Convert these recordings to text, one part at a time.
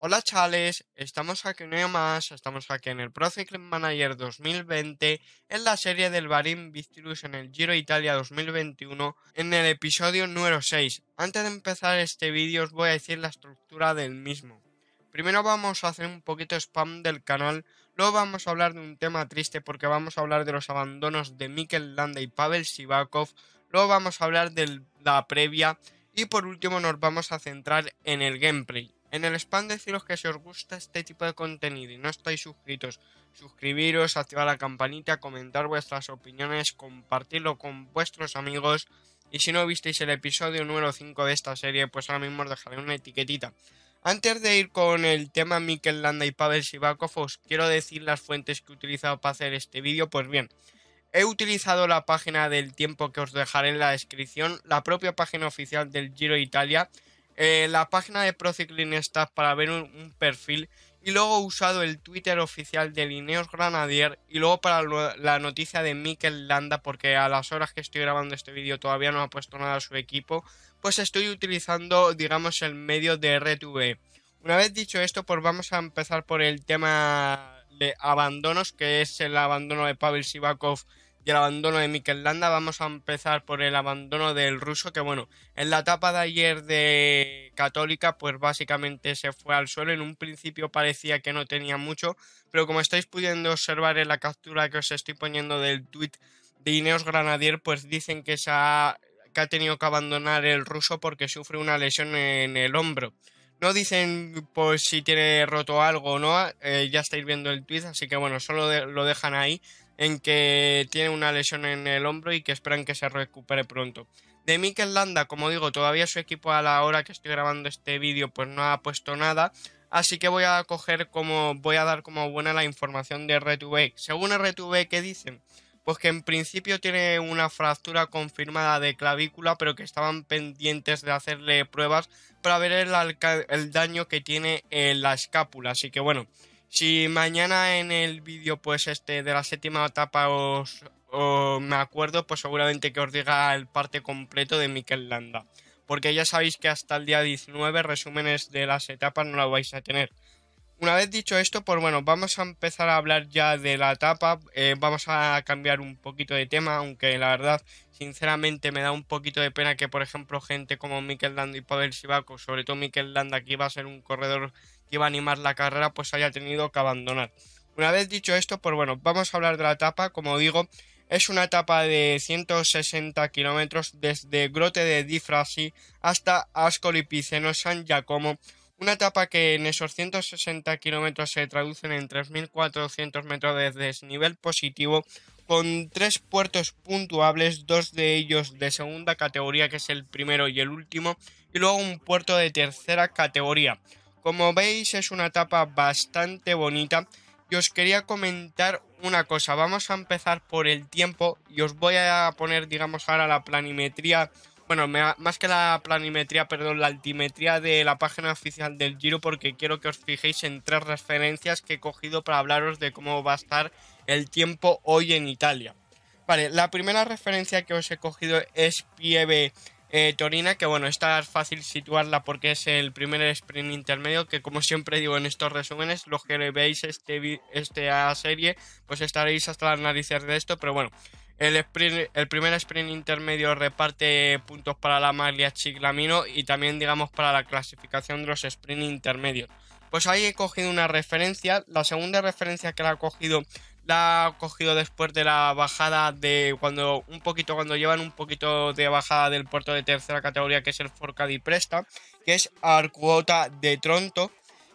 Hola chales, estamos aquí un día más, estamos aquí en el Pro Cycling Manager 2020, en la serie del Barim Vistilus en el Giro Italia 2021, en el episodio número 6. Antes de empezar este vídeo os voy a decir la estructura del mismo. Primero vamos a hacer un poquito spam del canal, luego vamos a hablar de un tema triste porque vamos a hablar de los abandonos de Mikel Landa y Pavel Sivakov, luego vamos a hablar de la previa y por último nos vamos a centrar en el gameplay. En el spam deciros que si os gusta este tipo de contenido y no estáis suscritos, suscribiros, activar la campanita, comentar vuestras opiniones, compartirlo con vuestros amigos. Y si no visteis el episodio número 5 de esta serie, pues ahora mismo os dejaré una etiquetita. Antes de ir con el tema Mikel Landa y Pavel Sivakov, os quiero decir las fuentes que he utilizado para hacer este vídeo. Pues bien, he utilizado la página del tiempo que os dejaré en la descripción, la propia página oficial del Giro Italia, eh, la página de ProCycling Stats para ver un, perfil y luego usado el Twitter oficial de Lineos Granadier y luego para la noticia de Mikel Landa porque a las horas que estoy grabando este vídeo todavía no ha puesto nada a su equipo, pues estoy utilizando digamos el medio de R2B. Una vez dicho esto, pues vamos a empezar por el tema de abandonos, que es el abandono de Pavel Sivakov y el abandono de Mikel Landa. Vamos a empezar por el abandono del ruso, que bueno, en la etapa de ayer de Católica, pues básicamente se fue al suelo. En un principio parecía que no tenía mucho, pero como estáis pudiendo observar en la captura que os estoy poniendo del tweet de Ineos Granadier, pues dicen que, ha, que ha tenido que abandonar el ruso porque sufre una lesión en el hombro. No dicen pues si tiene roto algo o no, eh, ya estáis viendo el tweet, así que bueno, solo lo dejan ahí en que tiene una lesión en el hombro y que esperan que se recupere pronto. De Mikel Landa, como digo, todavía su equipo a la hora que estoy grabando este vídeo pues no ha puesto nada, así que voy a coger como voy a dar como buena la información de R2B. Según b ¿qué dicen? Pues que en principio tiene una fractura confirmada de clavícula, pero que estaban pendientes de hacerle pruebas para ver el, el daño que tiene en la escápula. Así que bueno, si mañana en el vídeo pues este de la séptima etapa os, me acuerdo, pues seguramente que os diga el parte completo de Mikel Landa. Porque ya sabéis que hasta el día 19 resúmenes de las etapas no las vais a tener. Una vez dicho esto, pues bueno, vamos a empezar a hablar ya de la etapa. Eh, vamos a cambiar un poquito de tema, aunque la verdad, sinceramente, me da un poquito de pena que, por ejemplo, gente como Mikel Landa y Pavel Sivakov, sobre todo Mikel Landa, que iba a ser un corredor que iba a animar la carrera pues haya tenido que abandonar. Una vez dicho esto, pues bueno, vamos a hablar de la etapa, como digo, es una etapa de 160 kilómetros desde Grote de Difrasi hasta Ascoli Piceno San Giacomo, una etapa que en esos 160 kilómetros se traducen en 3.400 metros de desnivel positivo, con tres puertos puntuables, dos de ellos de segunda categoría, que es el primero y el último, y luego un puerto de tercera categoría. Como veis es una etapa bastante bonita y os quería comentar una cosa. Vamos a empezar por el tiempo y os voy a poner, digamos, ahora la planimetría. Bueno, más que la planimetría, perdón, la altimetría de la página oficial del Giro porque quiero que os fijéis en tres referencias que he cogido para hablaros de cómo va a estar el tiempo hoy en Italia. Vale, la primera referencia que os he cogido es Pieve eh, Torina, que bueno, está fácil situarla porque es el primer sprint intermedio, que como siempre digo en estos resúmenes, los que veis este, esta serie, pues estaréis hasta las narices de esto, pero bueno, el, sprint, el primer sprint intermedio reparte puntos para la Maglia Chiclamino y también digamos para la clasificación de los sprint intermedios. Pues ahí he cogido una referencia, la segunda referencia que la he cogido la ha cogido después de la bajada de cuando un poquito cuando llevan un poquito de bajada del puerto de tercera categoría que es el Forcadi Presta, que es Arcuota de Tronto.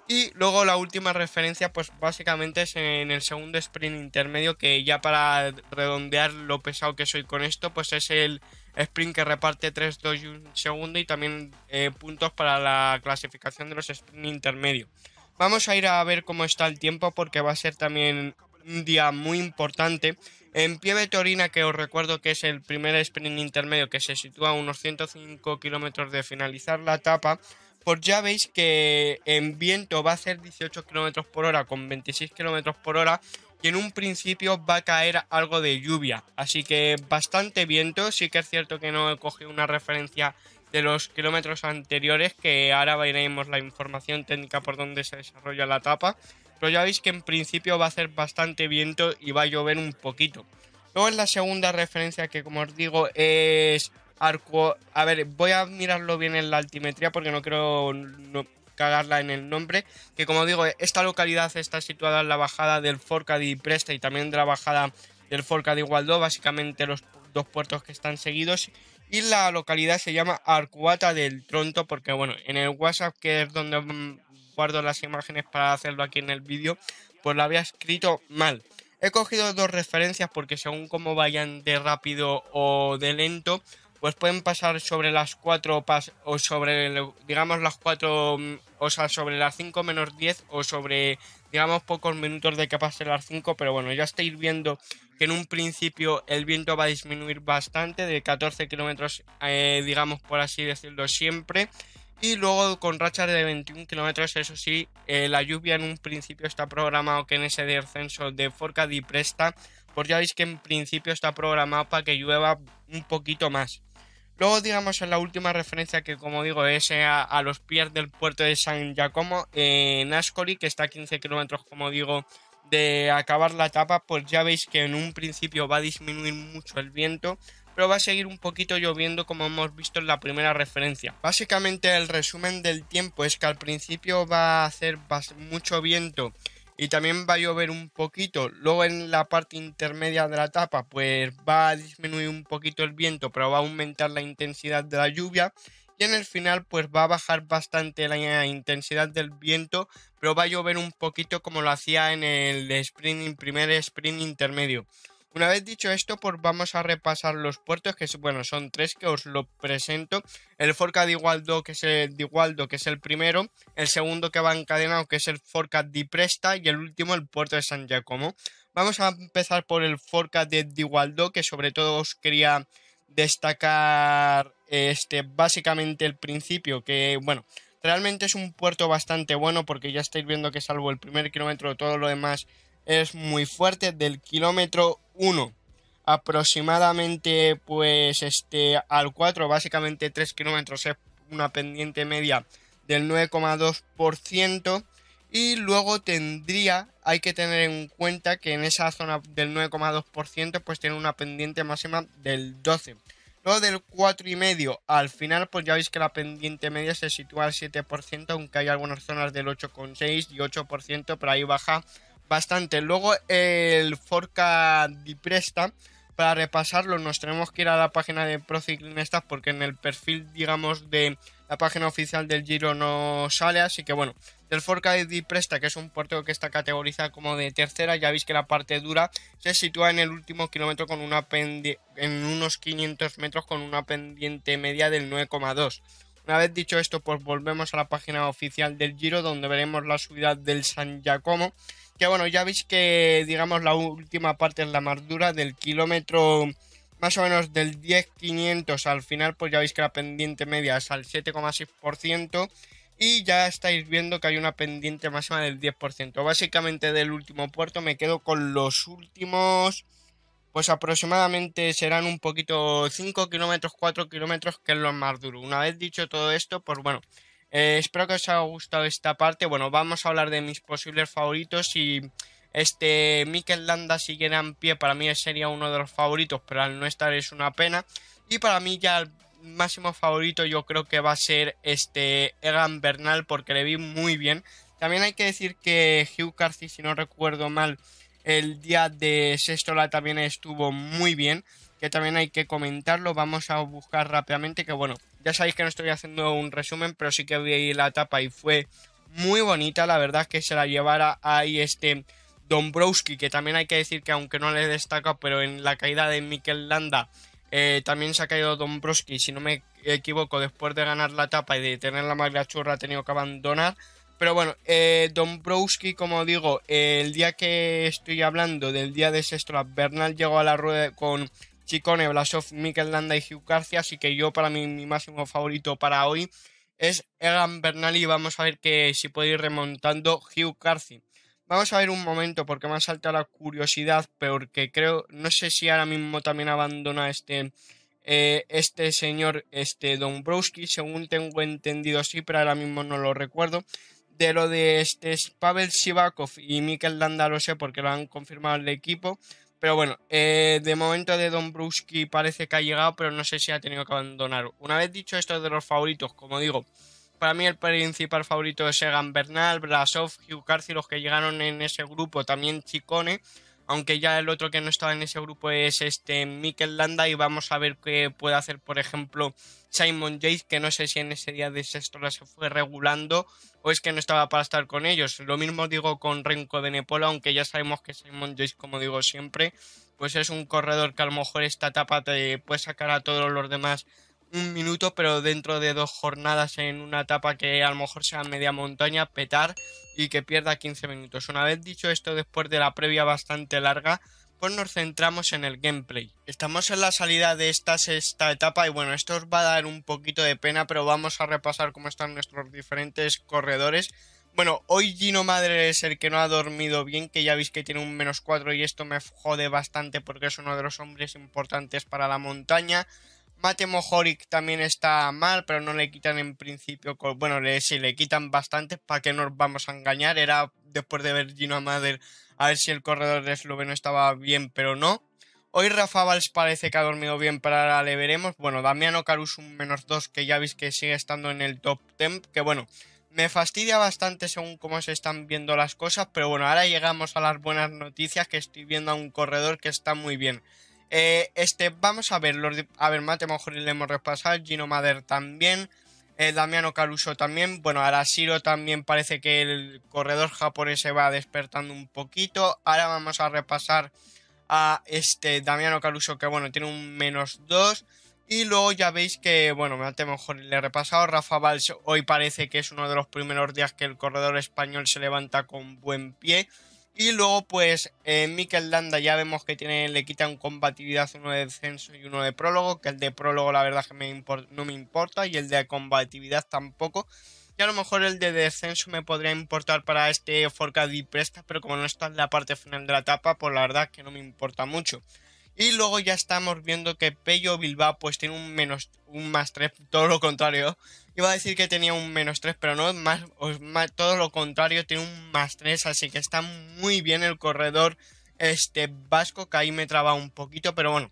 Y luego la última referencia, pues básicamente es en el segundo sprint intermedio, que ya para redondear lo pesado que soy con esto, pues es el sprint que reparte 3, 2 y 1 segundo y también eh, puntos para la clasificación de los sprint intermedios. Vamos a ir a ver cómo está el tiempo porque va a ser también un día muy importante. En Pieve Torina, que os recuerdo que es el primer sprint intermedio que se sitúa a unos 105 kilómetros de finalizar la etapa, pues ya veis que en viento va a ser 18 kilómetros por hora con 26 kilómetros por hora y en un principio va a caer algo de lluvia. Así que bastante viento, sí que es cierto que no he cogido una referencia de los kilómetros anteriores, que ahora veremos la información técnica por donde se desarrolla la etapa. Pero ya veis que en principio va a hacer bastante viento y va a llover un poquito. Luego es la segunda referencia que como os digo es Arco... A ver, voy a mirarlo bien en la altimetría porque no quiero cagarla en el nombre. Que como digo, esta localidad está situada en la bajada del Forca de Presta y también de la bajada del Forca de Igualdó, básicamente los dos puertos que están seguidos. Y la localidad se llama Arcuata del Tronto porque, bueno, en el WhatsApp, que es donde mm, guardo las imágenes para hacerlo aquí en el vídeo, pues lo había escrito mal. He cogido dos referencias porque según como vayan de rápido o de lento, pues pueden pasar sobre las 4 o sobre, digamos, las 4, o sea, sobre las 5 menos 10 o sobre, digamos, pocos minutos de que pase las 5, pero bueno, ya estáis viendo que en un principio el viento va a disminuir bastante, de 14 kilómetros, eh, digamos, por así decirlo, siempre. Y luego con rachas de 21 kilómetros, eso sí, eh, la lluvia en un principio está programado que en ese descenso de Forca di Presta, pues ya veis que en principio está programado para que llueva un poquito más. Luego, digamos, en la última referencia que, como digo, es a, los pies del puerto de San Giacomo, eh, en Ascoli, que está a 15 kilómetros, como digo, de acabar la etapa, pues ya veis que en un principio va a disminuir mucho el viento, pero va a seguir un poquito lloviendo como hemos visto en la primera referencia. Básicamente el resumen del tiempo es que al principio va a hacer mucho viento y también va a llover un poquito. Luego en la parte intermedia de la etapa pues va a disminuir un poquito el viento pero va a aumentar la intensidad de la lluvia. Y en el final pues va a bajar bastante la intensidad del viento pero va a llover un poquito como lo hacía en el sprint, primer sprint intermedio. Una vez dicho esto, pues vamos a repasar los puertos, que bueno, son tres que os lo presento. El Forca de Igualdo, que es el de Igualdo, que es el primero, el segundo que va encadenado, que es el Forca de Presta, y el último, el puerto de San Giacomo. Vamos a empezar por el Forca de Igualdo, que sobre todo os quería destacar eh, este básicamente el principio, que bueno, realmente es un puerto bastante bueno, porque ya estáis viendo que salvo el primer kilómetro, todo lo demás es muy fuerte. Del kilómetro 1 aproximadamente pues este al 4 básicamente 3 kilómetros es una pendiente media del 9,2% y luego tendría hay que tener en cuenta que en esa zona del 9,2% pues tiene una pendiente máxima del 12 luego del 4,5 al final pues ya veis que la pendiente media se sitúa al 7% aunque hay algunas zonas del 8,6 y 8% pero ahí baja bastante. Luego el Forca di Presta, para repasarlo nos tenemos que ir a la página de Prociclinestas porque en el perfil, digamos, de la página oficial del Giro no sale, así que bueno, del Forca di Presta, que es un puerto que está categorizado como de tercera, ya veis que la parte dura se sitúa en el último kilómetro con una en unos 500 metros con una pendiente media del 9,2 una vez dicho esto, pues volvemos a la página oficial del Giro, donde veremos la subida del San Giacomo. Que bueno, ya veis que, digamos, la última parte es la más dura, del kilómetro más o menos del 10.500 al final, pues ya veis que la pendiente media es al 7,6%. Y ya estáis viendo que hay una pendiente máxima del 10%. Básicamente del último puerto me quedo con los últimos pues aproximadamente serán un poquito 5 kilómetros, 4 kilómetros, que es lo más duro. Una vez dicho todo esto, pues bueno, eh, espero que os haya gustado esta parte. Bueno, vamos a hablar de mis posibles favoritos y este Mikel Landa siguiera en pie para mí sería uno de los favoritos, pero al no estar es una pena. Y para mí ya el máximo favorito yo creo que va a ser este Egan Bernal porque le vi muy bien. También hay que decir que Hugh Carthy, si no recuerdo mal, el día de sexto la también estuvo muy bien, que también hay que comentarlo. Vamos a buscar rápidamente, que bueno, ya sabéis que no estoy haciendo un resumen, pero sí que vi la etapa y fue muy bonita. La verdad es que se la llevara ahí este Dombrowski, que también hay que decir que aunque no le destaca, pero en la caída de Mikel Landa eh, también se ha caído Dombrowski, si no me equivoco, después de ganar la etapa y de tener la magra churra ha tenido que abandonar. Pero bueno, eh, Dombrowski, como digo, el día que estoy hablando del día de Sexto, Bernal llegó a la rueda con Chicone, Blasov, Mikel Landa y Hugh Garcia, así que yo para mí mi máximo favorito para hoy es Egan Bernal y vamos a ver que si puede ir remontando Hugh Garcia. Vamos a ver un momento porque me ha saltado la curiosidad, porque creo, no sé si ahora mismo también abandona este... Eh, este señor, este Dombrowski, según tengo entendido, sí, pero ahora mismo no lo recuerdo de lo de este Pavel Shivakov y Mikel Landa lo sé porque lo han confirmado el equipo. Pero bueno, eh, de momento de Don bruski parece que ha llegado, pero no sé si ha tenido que abandonar. Una vez dicho esto de los favoritos, como digo, para mí el principal favorito es Egan Bernal, Brasov, Hugh Carci, los que llegaron en ese grupo, también Chicone aunque ya el otro que no estaba en ese grupo es este Mikel Landa y vamos a ver qué puede hacer, por ejemplo, Simon Yates, que no sé si en ese día de la se fue regulando o es que no estaba para estar con ellos. Lo mismo digo con Renko de Nepola, aunque ya sabemos que Simon Yates, como digo siempre, pues es un corredor que a lo mejor esta etapa te puede sacar a todos los demás un minuto, pero dentro de dos jornadas en una etapa que a lo mejor sea media montaña, petar y que pierda 15 minutos. Una vez dicho esto, después de la previa bastante larga, pues nos centramos en el gameplay. Estamos en la salida de esta sexta etapa y bueno, esto os va a dar un poquito de pena, pero vamos a repasar cómo están nuestros diferentes corredores. Bueno, hoy Gino Madre es el que no ha dormido bien, que ya veis que tiene un menos 4 y esto me jode bastante porque es uno de los hombres importantes para la montaña. Mate Mojoric también está mal, pero no le quitan en principio. Bueno, le, sí, le quitan bastante. ¿Para qué nos vamos a engañar? Era después de ver Gino Amader a ver si el corredor de esloveno estaba bien, pero no. Hoy Rafa Valls parece que ha dormido bien, pero ahora le veremos. Bueno, Damiano Caruso, un menos 2, que ya veis que sigue estando en el top ten, Que bueno, me fastidia bastante según cómo se están viendo las cosas, pero bueno, ahora llegamos a las buenas noticias, que estoy viendo a un corredor que está muy bien. Eh, este, vamos a ver, a ver, Mate mejor le hemos repasado, Gino Mader también, eh, Damiano Caluso también, bueno, Arashiro también parece que el corredor japonés se va despertando un poquito, ahora vamos a repasar a este Damiano Caruso que bueno, tiene un menos 2 y luego ya veis que bueno, Mate mejor le he repasado, Rafa Valls hoy parece que es uno de los primeros días que el corredor español se levanta con buen pie, y luego, pues, Miquel eh, Mikel Landa ya vemos que tiene, le quitan combatividad uno de descenso y uno de prólogo. Que el de prólogo, la verdad, que no me importa. Y el de combatividad tampoco. Y a lo mejor el de descenso me podría importar para este Forca y Presta. Pero como no está en la parte final de la etapa, pues la verdad que no me importa mucho. Y luego ya estamos viendo que Pello Bilbao, pues tiene un menos, un más 3, todo lo contrario Iba a decir que tenía un menos 3, pero no, más, todo lo contrario, tiene un más 3, así que está muy bien el corredor este vasco, que ahí me traba un poquito, pero bueno.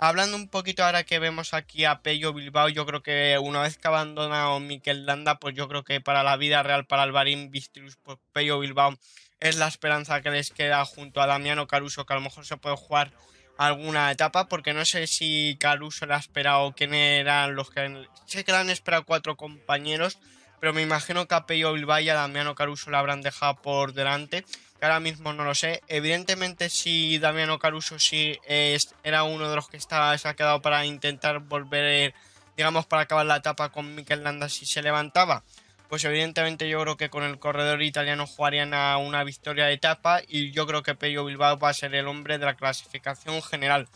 Hablando un poquito ahora que vemos aquí a Pello Bilbao, yo creo que una vez que ha abandonado Miquel Landa, pues yo creo que para la vida real, para Alvarín Bistrius, pues Pello Bilbao es la esperanza que les queda junto a Damiano Caruso, que a lo mejor se puede jugar alguna etapa, porque no sé si Caruso la ha esperado, quién eran los que... Sé que la han esperado cuatro compañeros, pero me imagino que a Peyo Bilbao y a Damiano Caruso la habrán dejado por delante, que ahora mismo no lo sé. Evidentemente si Damiano Caruso sí era uno de los que estaba, se ha quedado para intentar volver, digamos, para acabar la etapa con Mikel Landa si se levantaba pues evidentemente yo creo que con el corredor italiano jugarían a una victoria de etapa y yo creo que Pello Bilbao va a ser el hombre de la clasificación general.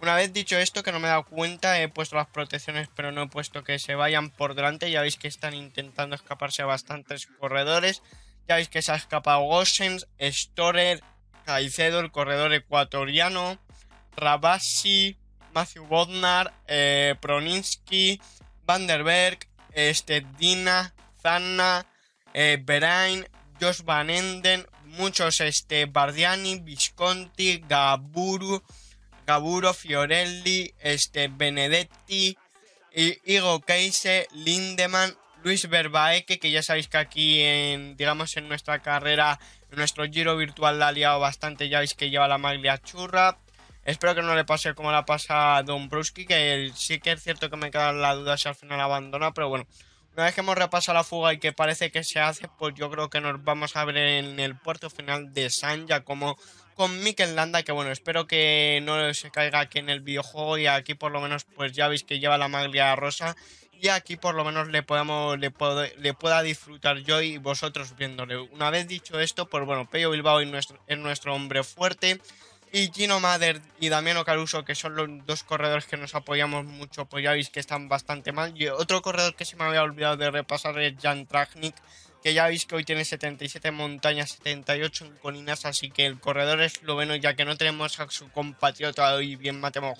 Una vez dicho esto, que no me he dado cuenta, he puesto las protecciones, pero no he puesto que se vayan por delante. Ya veis que están intentando escaparse a bastantes corredores. Ya veis que se ha escapado Gossens, Storer, Caicedo, el corredor ecuatoriano, Rabasi, Matthew Bodnar, eh, Proninsky, Vanderberg, este, Dina, Zanna, eh, Berain, Josh Van Enden, muchos este, Bardiani, Visconti, Gaburu, Gaburo, Fiorelli, este, Benedetti, Igo Keise, Lindemann, Luis Verbaeke, que ya sabéis que aquí en, digamos, en nuestra carrera, en nuestro giro virtual la ha liado bastante, ya veis que lleva la maglia churra. Espero que no le pase como la pasa a Don bruski que sí que es cierto que me queda la duda si al final abandona, pero bueno, una vez que hemos la fuga y que parece que se hace, pues yo creo que nos vamos a ver en el puerto final de San como con Mikel Landa, que bueno, espero que no se caiga aquí en el videojuego y aquí por lo menos pues ya veis que lleva la maglia rosa y aquí por lo menos le podemos. le, puedo, le pueda disfrutar yo y vosotros viéndole. Una vez dicho esto, pues bueno, Pello Bilbao nuestro, es nuestro hombre fuerte y Gino Mader y Damiano Caruso, que son los dos corredores que nos apoyamos mucho, pues ya veis que están bastante mal. Y otro corredor que se me había olvidado de repasar es Jan Trajnik, que ya veis que hoy tiene 77 montañas, 78 colinas, así que el corredor es esloveno, ya que no tenemos a su compatriota hoy bien Mateo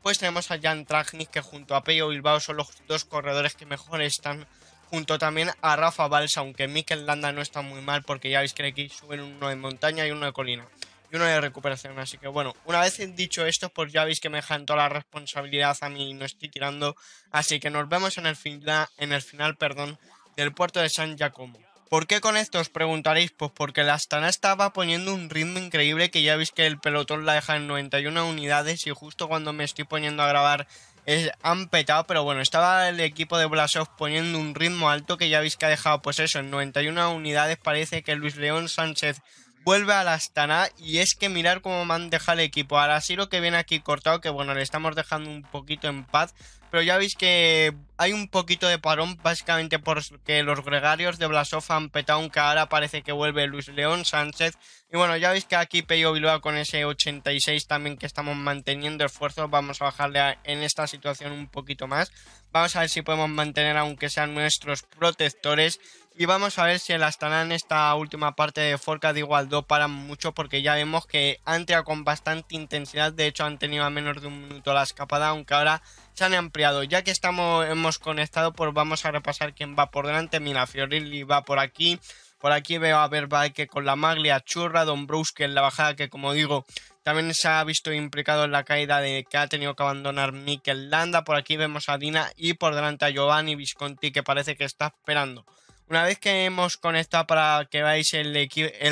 pues tenemos a Jan Trajnik, que junto a Peyo Bilbao son los dos corredores que mejor están junto también a Rafa Valls, aunque Mikel Landa no está muy mal porque ya veis que aquí suben uno de montaña y uno de colina y uno de recuperación. Así que bueno, una vez dicho esto, pues ya veis que me dejan toda la responsabilidad a mí y no estoy tirando. Así que nos vemos en el, final, en el final perdón, del puerto de San Giacomo. ¿Por qué con esto os preguntaréis? Pues porque la Astana estaba poniendo un ritmo increíble que ya veis que el pelotón la deja en 91 unidades y justo cuando me estoy poniendo a grabar es, han petado, pero bueno, estaba el equipo de Blasov poniendo un ritmo alto que ya veis que ha dejado pues eso, en 91 unidades parece que Luis León Sánchez vuelve a la Astana y es que mirar cómo me el equipo. Ahora sí lo que viene aquí cortado, que bueno, le estamos dejando un poquito en paz. Pero ya veis que hay un poquito de parón, básicamente porque los gregarios de Blasov han petado, aunque ahora parece que vuelve Luis León Sánchez. Y bueno, ya veis que aquí Peyo Bilbao con ese 86 también que estamos manteniendo esfuerzo. Vamos a bajarle en esta situación un poquito más. Vamos a ver si podemos mantener, aunque sean nuestros protectores. Y vamos a ver si el Astana en esta última parte de Forca de igual para mucho porque ya vemos que han tirado con bastante intensidad. De hecho han tenido a menos de un minuto la escapada, aunque ahora se han ampliado. Ya que estamos, hemos conectado, pues vamos a repasar quién va por delante. Mira, Fiorilli va por aquí. Por aquí veo a que con la maglia churra, Don Brusque en la bajada que como digo también se ha visto implicado en la caída de que ha tenido que abandonar Mikel Landa. Por aquí vemos a Dina y por delante a Giovanni Visconti que parece que está esperando. Una vez que hemos conectado para que veáis el,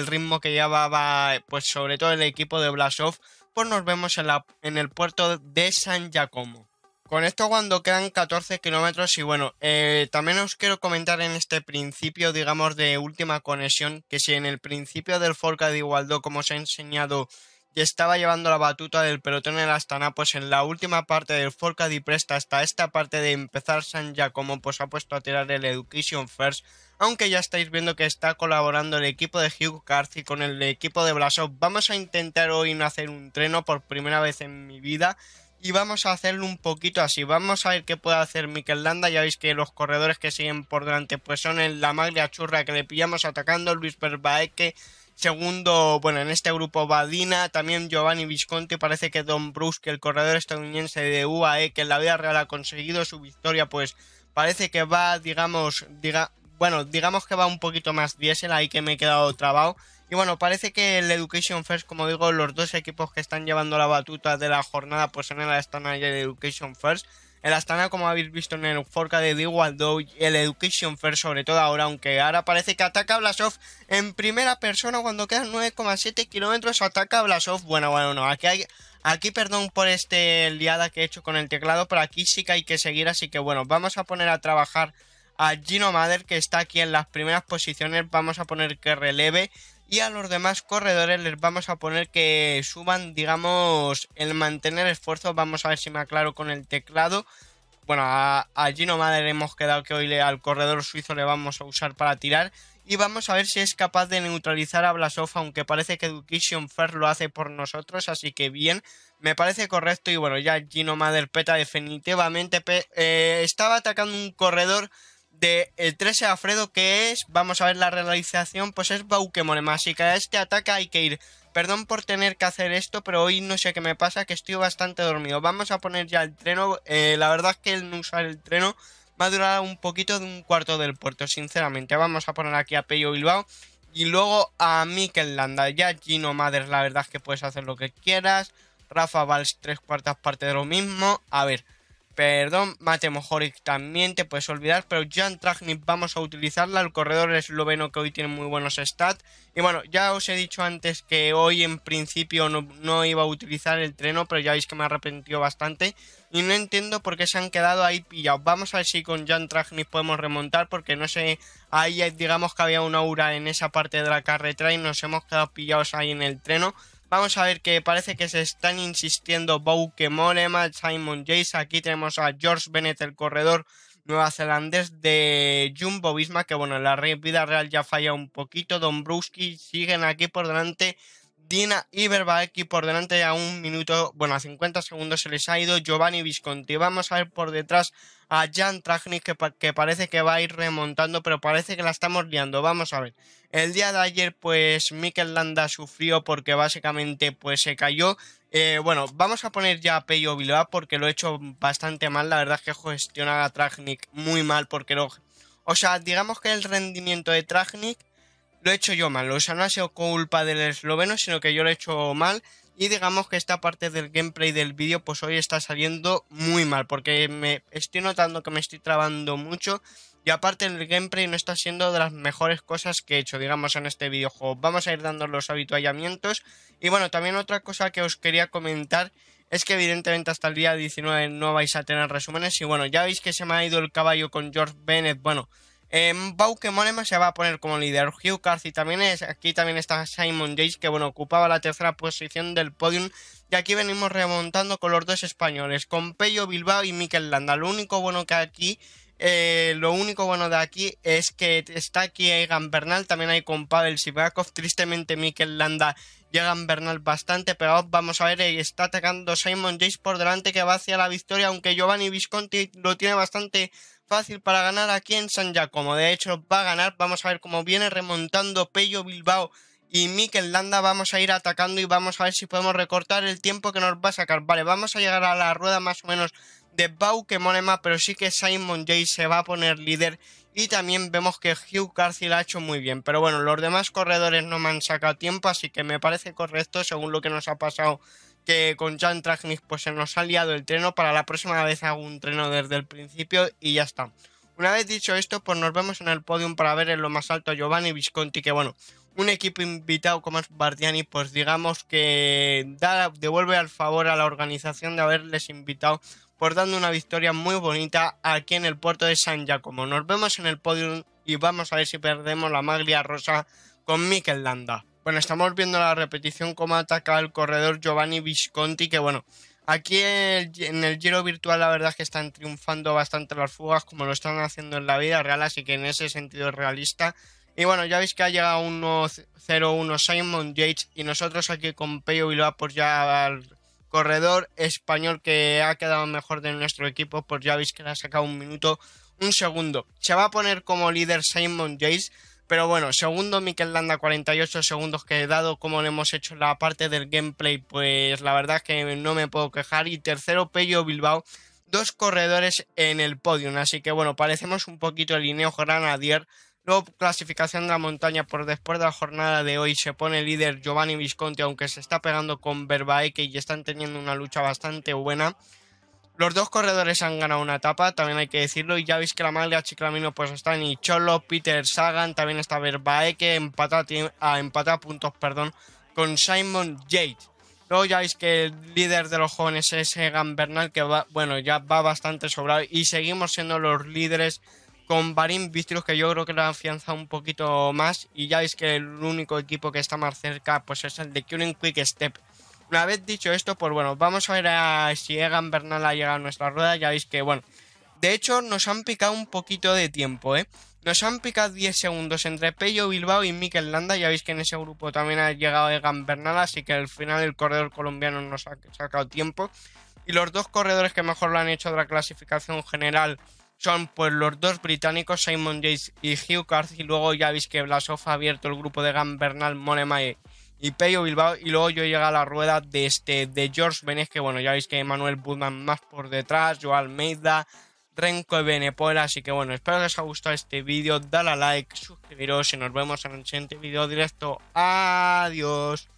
ritmo que ya va, pues sobre todo el equipo de Blasov, pues nos vemos en, el puerto de San Giacomo. Con esto cuando quedan 14 kilómetros y bueno, eh, también os quiero comentar en este principio, digamos, de última conexión, que si en el principio del Forca de Igualdó, como os he enseñado, y estaba llevando la batuta del pelotón en Astana, pues en la última parte del Forca di Presta, hasta esta parte de empezar San Giacomo, pues ha puesto a tirar el Education First, aunque ya estáis viendo que está colaborando el equipo de Hugh Carthy con el equipo de Blasov. Vamos a intentar hoy no hacer un treno por primera vez en mi vida. Y vamos a hacerlo un poquito así. Vamos a ver qué puede hacer Mikel Landa. Ya veis que los corredores que siguen por delante pues son el, la maglia churra que le pillamos atacando. Luis Berbaeque Segundo, bueno, en este grupo Dina, también Giovanni Visconti, parece que Don que el corredor estadounidense de UAE, que en la vida real ha conseguido su victoria, pues parece que va, digamos, diga, bueno, digamos que va un poquito más diésel, ahí que me he quedado trabado. Y bueno, parece que el Education First, como digo, los dos equipos que están llevando la batuta de la jornada, pues en el están allá el Education First. El Astana, como habéis visto en el Forca de Diwaldo y el Education Fair sobre todo ahora, aunque ahora parece que ataca a Blasov en primera persona cuando quedan 9,7 kilómetros, ataca a Blasov. Bueno, bueno, no, aquí Aquí perdón por este liada que he hecho con el teclado, pero aquí sí que hay que seguir, así que bueno, vamos a poner a trabajar a Gino Mader que está aquí en las primeras posiciones, vamos a poner que releve y a los demás corredores les vamos a poner que suban, digamos, el mantener esfuerzo. Vamos a ver si me aclaro con el teclado. Bueno, a, Gino Madre hemos quedado que hoy al corredor suizo le vamos a usar para tirar. Y vamos a ver si es capaz de neutralizar a Blasofa, aunque parece que Education Fair lo hace por nosotros, así que bien, me parece correcto. Y bueno, ya Gino Madre peta definitivamente. Eh, estaba atacando un corredor de el 13 Alfredo que es, vamos a ver la realización, pues es Baukemon, así que a este ataque hay que ir. Perdón por tener que hacer esto, pero hoy no sé qué me pasa, que estoy bastante dormido. Vamos a poner ya el treno, eh, la verdad es que el no usar el treno va a durar un poquito de un cuarto del puerto, sinceramente. Vamos a poner aquí a Peyo Bilbao y luego a Mikel Landa. Ya Gino Madres, la verdad es que puedes hacer lo que quieras. Rafa Valls, tres cuartas partes de lo mismo. A ver, Perdón, Mate Mohoric también te puedes olvidar, pero Jan trachni vamos a utilizarla, el corredor esloveno que hoy tiene muy buenos stats. Y bueno, ya os he dicho antes que hoy en principio no, iba a utilizar el treno, pero ya veis que me arrepentido bastante. Y no entiendo por qué se han quedado ahí pillados. Vamos a ver si con Jan trachni, podemos remontar, porque no sé, ahí digamos que había una aura en esa parte de la carretera y nos hemos quedado pillados ahí en el treno. Vamos a ver que parece que se están insistiendo Bouke Simon Jace. Aquí tenemos a George Bennett, el corredor nueva zelandés de Jumbo Visma, que bueno, en la vida real ya falla un poquito. Don Bruski siguen aquí por delante Dina Iberbaek aquí por delante a un minuto, bueno, a 50 segundos se les ha ido Giovanni Visconti. Vamos a ver por detrás a Jan Trajnik que, parece que va a ir remontando, pero parece que la estamos liando. Vamos a ver. El día de ayer, pues Mikel Landa sufrió porque básicamente pues se cayó. Eh, bueno, vamos a poner ya a Peyo Bilbao porque lo he hecho bastante mal. La verdad es que gestiona a Trajnik muy mal porque lo... O sea, digamos que el rendimiento de Trajnik lo he hecho yo mal. O sea, no ha sido culpa del esloveno, sino que yo lo he hecho mal. Y digamos que esta parte del gameplay del vídeo, pues hoy está saliendo muy mal, porque me estoy notando que me estoy trabando mucho. Y aparte el gameplay no está siendo de las mejores cosas que he hecho, digamos, en este videojuego. Vamos a ir dando los habituallamientos. Y bueno, también otra cosa que os quería comentar es que evidentemente hasta el día 19 no vais a tener resúmenes. Y bueno, ya veis que se me ha ido el caballo con George Bennett. Bueno, en Monema se va a poner como líder Hugh Carthy. También es, aquí también está Simon Yates, que bueno, ocupaba la tercera posición del podium. Y aquí venimos remontando con los dos españoles, con Pello Bilbao y Mikel Landa. Lo único bueno que aquí, eh, lo único bueno de aquí es que está aquí Egan Bernal, también hay con Pavel Sivakov. Tristemente Mikel Landa y Egan Bernal bastante pero Vamos a ver, eh, está atacando Simon Yates por delante que va hacia la victoria, aunque Giovanni Visconti lo tiene bastante fácil para ganar aquí en San Giacomo. De hecho, va a ganar. Vamos a ver cómo viene remontando Pello Bilbao y Mikel Landa. Vamos a ir atacando y vamos a ver si podemos recortar el tiempo que nos va a sacar. Vale, vamos a llegar a la rueda más o menos de Bauke Monema, pero sí que Simon Jay se va a poner líder. Y también vemos que Hugh Carthy ha hecho muy bien. Pero bueno, los demás corredores no me han sacado tiempo, así que me parece correcto según lo que nos ha pasado que con Jan Trachnik pues se nos ha liado el treno, para la próxima vez hago un treno desde el principio y ya está. Una vez dicho esto, pues nos vemos en el podium para ver en lo más alto a Giovanni Visconti, que bueno, un equipo invitado como es Bardiani, pues digamos que devuelve al favor a la organización de haberles invitado, por pues, dando una victoria muy bonita aquí en el puerto de San Giacomo. Nos vemos en el podium y vamos a ver si perdemos la maglia rosa con Mikel Landa. Bueno, estamos viendo la repetición cómo ataca el corredor Giovanni Visconti, que bueno, aquí en el, giro virtual la verdad es que están triunfando bastante las fugas como lo están haciendo en la vida real, así que en ese sentido es realista. Y bueno, ya veis que ha llegado 1-0-1 Simon Yates y nosotros aquí con Peyo y lo pues ya al corredor español que ha quedado mejor de nuestro equipo, pues ya veis que le ha sacado un minuto, un segundo. Se va a poner como líder Simon Yates pero bueno, segundo Mikel Landa 48 segundos que dado como hemos hecho la parte del gameplay, pues la verdad es que no me puedo quejar. Y tercero Pello Bilbao, dos corredores en el podium. Así que bueno, parecemos un poquito el Ineo Granadier. Luego clasificación de la montaña por después de la jornada de hoy se pone líder Giovanni Visconti, aunque se está pegando con Verbaeke y están teniendo una lucha bastante buena. Los dos corredores han ganado una etapa, también hay que decirlo. Y ya veis que la Maglia Chiclamino pues están y Cholo, Peter Sagan, también está Verbae que ah, empata, a puntos perdón, con Simon Yates. Luego ya veis que el líder de los jóvenes es Egan Bernal, que va, bueno, ya va bastante sobrado. Y seguimos siendo los líderes con Barín Vistrius, que yo creo que lo han afianzado un poquito más. Y ya veis que el único equipo que está más cerca pues es el de Curing Quick Step una vez dicho esto, pues bueno, vamos a ver si Egan Bernal ha llegado a nuestra rueda. Ya veis que, bueno, de hecho nos han picado un poquito de tiempo, ¿eh? Nos han picado 10 segundos entre Pello Bilbao y Mikel Landa. Ya veis que en ese grupo también ha llegado Egan Bernal, así que al final el corredor colombiano nos ha sacado tiempo. Y los dos corredores que mejor lo han hecho de la clasificación general son pues los dos británicos, Simon Yates y Hugh Carthy. Luego ya veis que Blasov ha abierto el grupo de Egan Bernal, y Peyo Bilbao. Y luego yo llega a la rueda de, este, de George Benes, que bueno, ya veis que Manuel Budman más por detrás, Joao Almeida, Renko y Benepuela. Así que bueno, espero que os haya gustado este vídeo. Dale a like, suscribiros y nos vemos en el siguiente vídeo directo. Adiós.